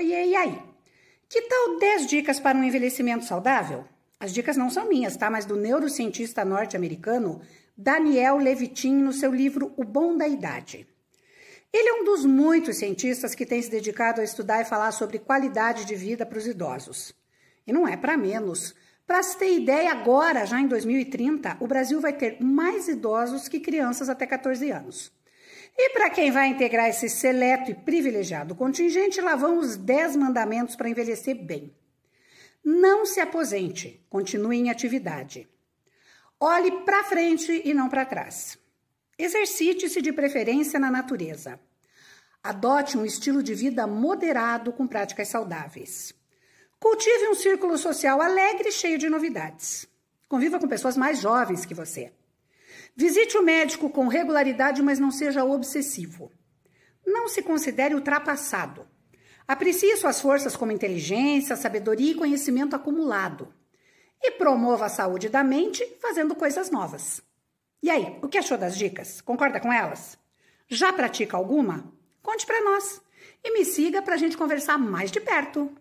e aí? Que tal 10 dicas para um envelhecimento saudável? As dicas não são minhas, tá? Mas do neurocientista norte-americano Daniel Levitin no seu livro O Bom da Idade. Ele é um dos muitos cientistas que tem se dedicado a estudar e falar sobre qualidade de vida para os idosos. E não é para menos. Para se ter ideia, agora, já em 2030, o Brasil vai ter mais idosos que crianças até 14 anos. E para quem vai integrar esse seleto e privilegiado contingente, lá vão os 10 mandamentos para envelhecer bem. Não se aposente, continue em atividade. Olhe para frente e não para trás. Exercite-se de preferência na natureza. Adote um estilo de vida moderado com práticas saudáveis. Cultive um círculo social alegre e cheio de novidades. Conviva com pessoas mais jovens que você. Visite o médico com regularidade, mas não seja obsessivo. Não se considere ultrapassado. Aprecie suas forças como inteligência, sabedoria e conhecimento acumulado. E promova a saúde da mente fazendo coisas novas. E aí, o que achou das dicas? Concorda com elas? Já pratica alguma? Conte para nós. E me siga para a gente conversar mais de perto.